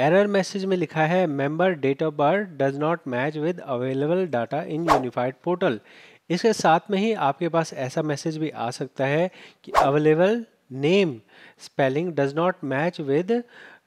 error message में लिखा है member date of birth does not match with available data in unified portal इसके साथ में ही आपके पास ऐसा मैसेज भी आ सकता है कि available name spelling does not match with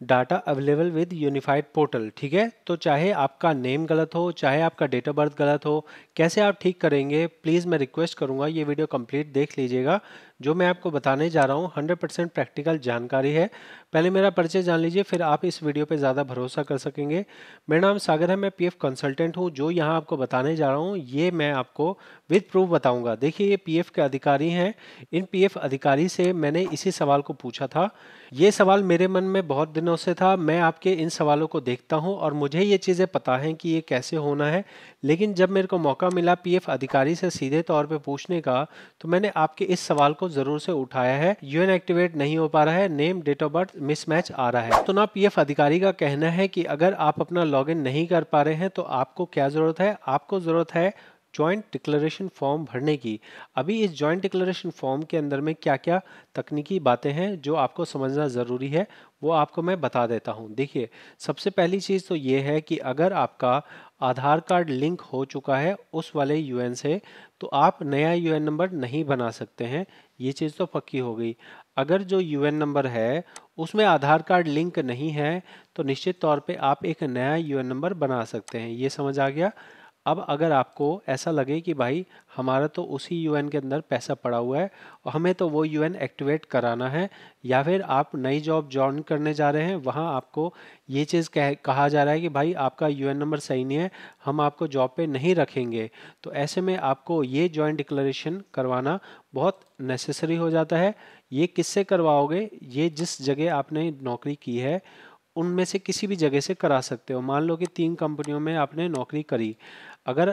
data available with unified portal ठीक है तो चाहे आपका नेम गलत हो चाहे आपका डेट ऑफ बर्थ गलत हो कैसे आप ठीक करेंगे प्लीज़ मैं रिक्वेस्ट करूँगा ये वीडियो कंप्लीट देख लीजिएगा जो मैं आपको बताने जा रहा हूँ 100% प्रैक्टिकल जानकारी है पहले मेरा परिचय जान लीजिए फिर आप इस वीडियो पे ज़्यादा भरोसा कर सकेंगे मेरा नाम सागर है मैं पी एफ कंसल्टेंट हूँ जो यहाँ आपको बताने जा रहा हूँ ये मैं आपको विद प्रूफ बताऊँगा देखिए ये पी के अधिकारी हैं इन पी अधिकारी से मैंने इसी सवाल को पूछा था ये सवाल मेरे मन में बहुत दिनों से था मैं आपके इन सवालों को देखता हूँ और मुझे ये चीज़ें पता हैं कि ये कैसे होना है लेकिन जब मेरे को मौका मिला पीएफ अधिकारी से सीधे तौर पे पूछने का तो मैंने आपके इस सवाल को जरूर से उठाया है यूएन एक्टिवेट नहीं हो पा रहा है name date of birth mismatch आ रहा है तो ना पीएफ अधिकारी का कहना है कि अगर आप अपना लॉगिन नहीं कर पा रहे हैं तो आपको क्या जरूरत है आपको जरूरत है ज्वाइंट डिक्लेरेशन फॉर्म भरने की अभी इस ज्वाइंट डिक्लेरेशन फॉर्म के अंदर में क्या क्या तकनीकी बातें हैं जो आपको समझना ज़रूरी है वो आपको मैं बता देता हूँ देखिए सबसे पहली चीज़ तो ये है कि अगर आपका आधार कार्ड लिंक हो चुका है उस वाले यूएन से तो आप नया यूएन नंबर नहीं बना सकते हैं ये चीज़ तो पक्की हो गई अगर जो यूएन नंबर है उसमें आधार कार्ड लिंक नहीं है तो निश्चित तौर पे आप एक नया यूएन नंबर बना सकते हैं ये समझ आ गया अब अगर आपको ऐसा लगे कि भाई हमारा तो उसी यूएन के अंदर पैसा पड़ा हुआ है और हमें तो वो यूएन एक्टिवेट कराना है या फिर आप नई जॉब ज्वाइन करने जा रहे हैं वहाँ आपको ये चीज़ कह कहा जा रहा है कि भाई आपका यूएन नंबर सही नहीं है हम आपको जॉब पे नहीं रखेंगे तो ऐसे में आपको ये जॉइन डिक्लेरेशन करवाना बहुत नेसेसरी हो जाता है ये किससे करवाओगे ये जिस जगह आपने नौकरी की है उनमें से किसी भी जगह से करा सकते हो मान लो कि तीन कंपनियों में आपने नौकरी करी अगर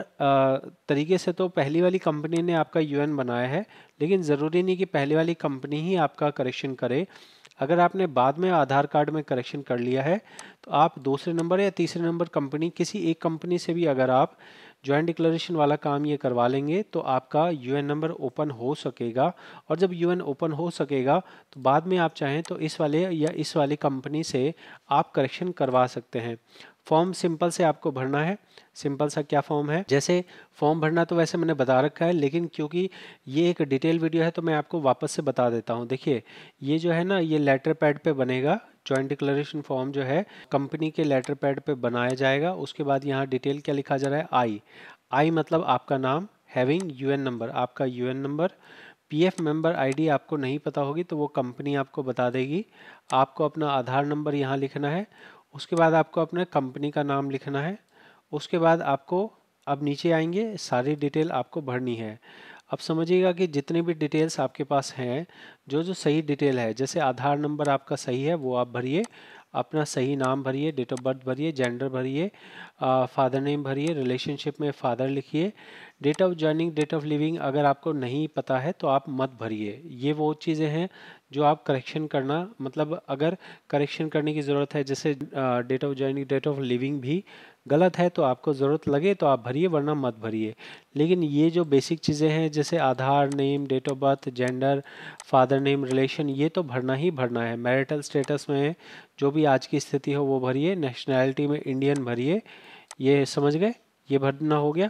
तरीके से तो पहली वाली कंपनी ने आपका यूएन बनाया है लेकिन ज़रूरी नहीं कि पहली वाली कंपनी ही आपका करेक्शन करे अगर आपने बाद में आधार कार्ड में करेक्शन कर लिया है तो आप दूसरे नंबर या तीसरे नंबर कंपनी किसी एक कंपनी से भी अगर आप ज्वाइंट डिक्लेरेशन वाला काम ये करवा लेंगे तो आपका यूएन नंबर ओपन हो सकेगा और जब यूएन ओपन हो सकेगा तो बाद में आप चाहें तो इस वाले या इस वाली कंपनी से आप करेक्शन करवा सकते हैं फॉर्म सिंपल से आपको भरना है सिंपल सा क्या फॉर्म है जैसे फॉर्म भरना तो वैसे मैंने बता रखा है लेकिन क्योंकि ये एक डिटेल वीडियो है तो मैं आपको वापस से बता देता हूँ देखिए ये जो है ना ये लेटर पैड पे बनेगा जॉइंट डिक्लेरेशन फॉर्म जो है कंपनी के लेटर पैड पे बनाया जाएगा उसके बाद यहाँ डिटेल क्या लिखा जा रहा है आई आई मतलब आपका नाम हैविंग यूएन नंबर आपका UAN number of member ID आपको नहीं पता होगी तो वो कंपनी आपको बता देगी आपको अपना आधार नंबर यहाँ लिखना है उसके बाद आपको अपने कंपनी का नाम लिखना है उसके बाद आपको अब नीचे आएंगे सारी डिटेल आपको भरनी है अब समझिएगा कि जितने भी डिटेल्स आपके पास हैं जो जो सही डिटेल है जैसे आधार नंबर आपका सही है वो आप भरिए अपना सही नाम भरिए डेट ऑफ बर्थ भरिए जेंडर भरिए फादर नेम भरिए रिलेशनशिप में फादर लिखिए date of joining date of leaving अगर आपको नहीं पता है तो आप मत भरिए ये वो चीज़ें हैं जो आप करेक्शन करना मतलब अगर करेक्शन करने की ज़रूरत है जैसे date of joining date of leaving भी गलत है तो आपको ज़रूरत लगे तो आप भरिए वरना मत भरिए लेकिन ये जो बेसिक चीज़ें हैं जैसे Aadhaar name date of birth gender father name relation ये तो भरना ही भरना है मैरिटल स्टेटस में जो भी आज की स्थिति हो वो भरिए नेशनैलिटी में इंडियन भरिए ये समझ गए ये भरना हो गया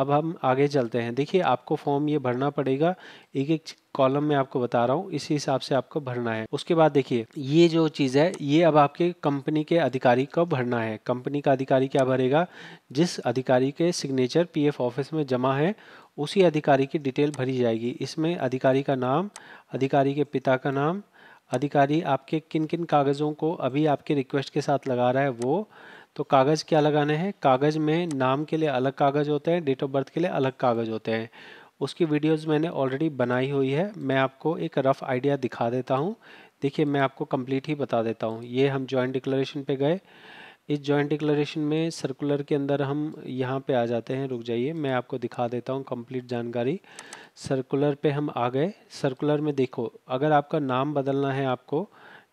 अब हम आगे चलते हैं देखिए आपको फॉर्म ये भरना पड़ेगा एक एक कॉलम में आपको बता रहा हूँ इसी हिसाब से आपको भरना है उसके बाद देखिए ये जो चीज़ है ये अब आपके कंपनी के अधिकारी को भरना है कंपनी का अधिकारी क्या भरेगा जिस अधिकारी के सिग्नेचर पी ऑफिस में जमा है उसी अधिकारी की डिटेल भरी जाएगी इसमें अधिकारी का नाम अधिकारी के पिता का नाम अधिकारी आपके किन किन कागज़ों को अभी आपके रिक्वेस्ट के साथ लगा रहा है वो तो कागज़ क्या लगाने हैं कागज़ में नाम के लिए अलग कागज़ होते हैं डेट ऑफ बर्थ के लिए अलग कागज़ होते हैं उसकी वीडियोस मैंने ऑलरेडी बनाई हुई है मैं आपको एक रफ़ आइडिया दिखा देता हूँ देखिए मैं आपको कम्प्लीट ही बता देता हूँ ये हम जॉइंट डिक्लेरेशन पर गए इस जॉइंट डिक्लेरेशन में सर्कुलर के अंदर हम यहाँ पे आ जाते हैं रुक जाइए मैं आपको दिखा देता हूँ कंप्लीट जानकारी सर्कुलर पे हम आ गए सर्कुलर में देखो अगर आपका नाम बदलना है आपको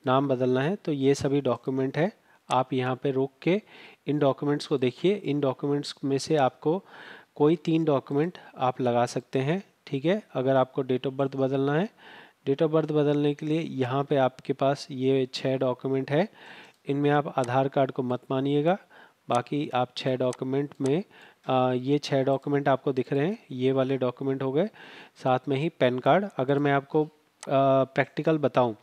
नाम बदलना है तो ये सभी डॉक्यूमेंट है आप यहाँ पे रोक के इन डॉक्यूमेंट्स को देखिए इन डॉक्यूमेंट्स में से आपको कोई तीन डॉक्यूमेंट आप लगा सकते हैं ठीक है अगर आपको डेट ऑफ बर्थ बदलना है डेट ऑफ बर्थ बदलने के लिए यहाँ पे आपके पास ये छः डॉक्यूमेंट है इनमें आप आधार कार्ड को मत मानिएगा बाकी आप छः डॉक्यूमेंट में आ, ये छः डॉक्यूमेंट आपको दिख रहे हैं ये वाले डॉक्यूमेंट हो गए साथ में ही पैन कार्ड अगर मैं आपको प्रैक्टिकल बताऊँ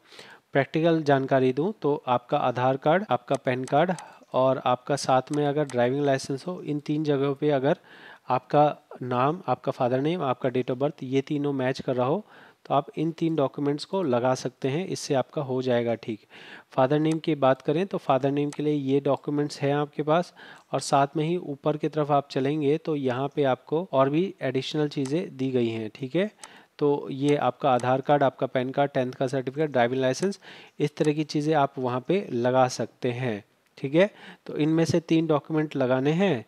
प्रैक्टिकल जानकारी दूँ तो आपका आधार कार्ड आपका पैन कार्ड और आपका साथ में अगर ड्राइविंग लाइसेंस हो इन तीन जगहों पे अगर आपका नाम आपका फादर नेम आपका डेट ऑफ बर्थ ये तीनों मैच कर रहा हो तो आप इन तीन डॉक्यूमेंट्स को लगा सकते हैं इससे आपका हो जाएगा ठीक फादर नेम की बात करें तो फादर नेम के लिए ये डॉक्यूमेंट्स हैं आपके पास और साथ में ही ऊपर की तरफ आप चलेंगे तो यहाँ पे आपको और भी एडिशनल चीज़ें दी गई हैं ठीक है तो ये आपका आधार कार्ड आपका पैन कार्ड टेंथ का सर्टिफिकेट ड्राइविंग लाइसेंस इस तरह की चीज़ें आप वहाँ पे लगा सकते हैं ठीक है तो इनमें से तीन डॉक्यूमेंट लगाने हैं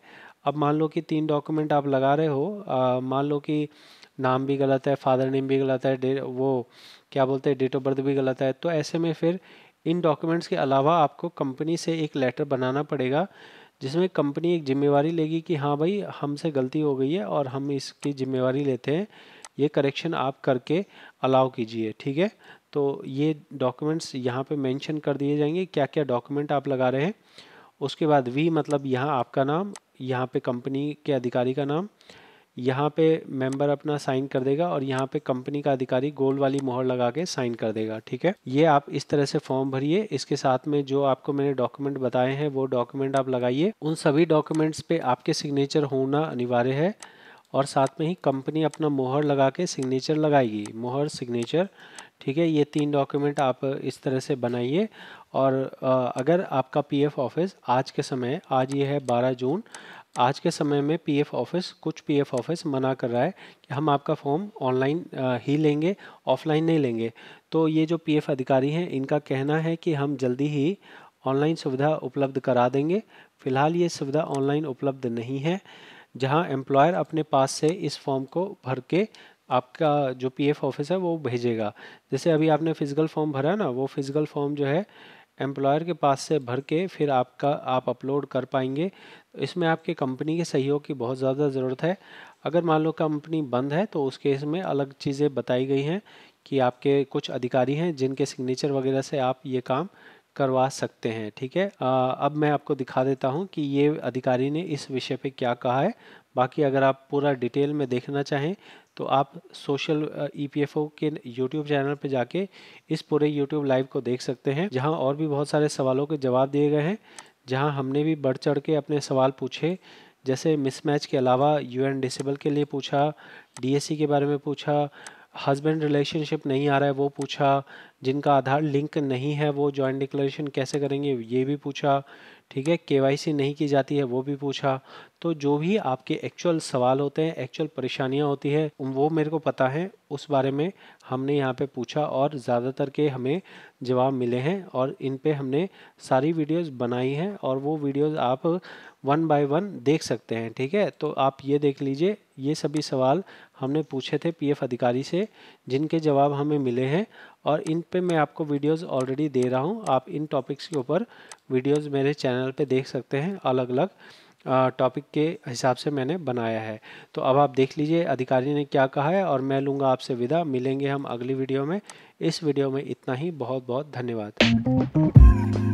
अब मान लो कि तीन डॉक्यूमेंट आप लगा रहे हो मान लो कि नाम भी गलत है फादर नेम भी गलत है वो क्या बोलते हैं डेट ऑफ बर्थ भी गलत है तो ऐसे में फिर इन डॉक्यूमेंट्स के अलावा आपको कंपनी से एक लेटर बनाना पड़ेगा जिसमें कंपनी एक जिम्मेवारी लेगी कि हाँ भाई हमसे गलती हो गई है और हम इसकी जिम्मेवारी लेते हैं ये करेक्शन आप करके अलाउ कीजिए ठीक है तो ये डॉक्यूमेंट्स यहाँ पे मेंशन कर दिए जाएंगे क्या क्या डॉक्यूमेंट आप लगा रहे हैं उसके बाद वी मतलब यहाँ आपका नाम यहाँ पे कंपनी के अधिकारी का नाम यहाँ पे मेंबर अपना साइन कर देगा और यहाँ पे कंपनी का अधिकारी गोल वाली मोहर लगा के साइन कर देगा ठीक है ये आप इस तरह से फॉर्म भरिए इसके साथ में जो आपको मैंने डॉक्यूमेंट बताए हैं वो डॉक्यूमेंट आप लगाइए उन सभी डॉक्यूमेंट्स पे आपके सिग्नेचर होना अनिवार्य है और साथ में ही कंपनी अपना मोहर लगा के सिग्नेचर लगाएगी मोहर सिग्नेचर ठीक है ये तीन डॉक्यूमेंट आप इस तरह से बनाइए और अगर आपका पीएफ ऑफिस आज के समय आज ये है 12 जून आज के समय में पीएफ ऑफिस कुछ पीएफ ऑफिस मना कर रहा है कि हम आपका फॉर्म ऑनलाइन ही लेंगे ऑफलाइन नहीं लेंगे तो ये जो पीएफ अधिकारी हैं इनका कहना है कि हम जल्दी ही ऑनलाइन सुविधा उपलब्ध करा देंगे फिलहाल ये सुविधा ऑनलाइन उपलब्ध नहीं है जहां एम्प्लॉयर अपने पास से इस फॉर्म को भर के आपका जो पीएफ ऑफिस है वो भेजेगा जैसे अभी आपने फिजिकल फॉर्म भरा ना वो फिजिकल फॉर्म जो है एम्प्लॉयर के पास से भर के फिर आपका आप अपलोड कर पाएंगे तो इसमें आपके कंपनी के सहयोग की बहुत ज़्यादा ज़रूरत है अगर मान लो कंपनी बंद है तो उस केस में अलग चीज़ें बताई गई हैं कि आपके कुछ अधिकारी हैं जिनके सिग्नेचर वगैरह से आप ये काम करवा सकते हैं ठीक है आ, अब मैं आपको दिखा देता हूं कि ये अधिकारी ने इस विषय पे क्या कहा है बाकी अगर आप पूरा डिटेल में देखना चाहें तो आप सोशल ईपीएफओ e के यूट्यूब चैनल पे जाके इस पूरे यूट्यूब लाइव को देख सकते हैं जहां और भी बहुत सारे सवालों के जवाब दिए गए हैं जहाँ हमने भी बढ़ चढ़ के अपने सवाल पूछे जैसे मिसमैच के अलावा यू एन डिसेबल के लिए पूछा डी के बारे में पूछा हस्बैंड रिलेशनशिप नहीं आ रहा है वो पूछा जिनका आधार लिंक नहीं है वो जॉइंट डिक्लेरेशन कैसे करेंगे ये भी पूछा ठीक है केवाईसी नहीं की जाती है वो भी पूछा तो जो भी आपके एक्चुअल सवाल होते हैं एक्चुअल परेशानियां होती है वो मेरे को पता है उस बारे में हमने यहाँ पे पूछा और ज़्यादातर के हमें जवाब मिले हैं और इन पे हमने सारी वीडियोस बनाई हैं और वो वीडियोस आप वन बाय वन देख सकते हैं ठीक है तो आप ये देख लीजिए ये सभी सवाल हमने पूछे थे पीएफ अधिकारी से जिनके जवाब हमें मिले हैं और इन पे मैं आपको वीडियोस ऑलरेडी दे रहा हूँ आप इन टॉपिक्स के ऊपर वीडियोस मेरे चैनल पे देख सकते हैं अलग अलग टॉपिक के हिसाब से मैंने बनाया है तो अब आप देख लीजिए अधिकारी ने क्या कहा है और मैं लूँगा आपसे विदा मिलेंगे हम अगली वीडियो में इस वीडियो में इतना ही बहुत बहुत धन्यवाद